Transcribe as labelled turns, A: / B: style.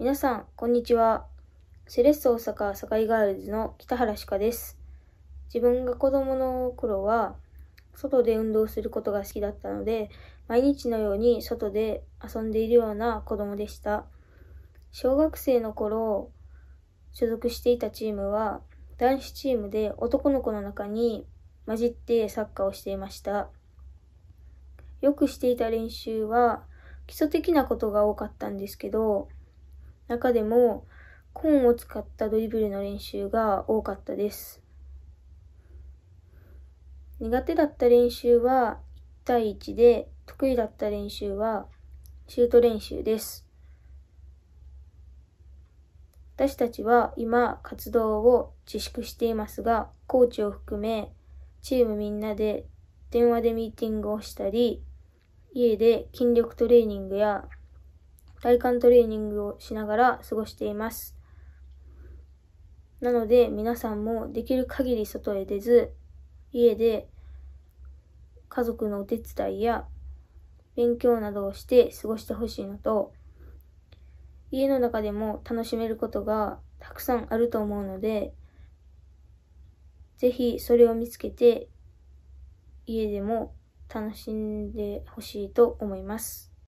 A: 皆さん、こんにちは。セレッソ大阪堺ガールズの北原鹿です。自分が子供の頃は、外で運動することが好きだったので、毎日のように外で遊んでいるような子供でした。小学生の頃、所属していたチームは、男子チームで男の子の中に混じってサッカーをしていました。よくしていた練習は、基礎的なことが多かったんですけど、中でもコーンを使ったドリブルの練習が多かったです。苦手だった練習は1対1で、得意だった練習はシュート練習です。私たちは今活動を自粛していますが、コーチを含めチームみんなで電話でミーティングをしたり、家で筋力トレーニングや体幹トレーニングをしながら過ごしています。なので皆さんもできる限り外へ出ず、家で家族のお手伝いや勉強などをして過ごしてほしいのと、家の中でも楽しめることがたくさんあると思うので、ぜひそれを見つけて家でも楽しんでほしいと思います。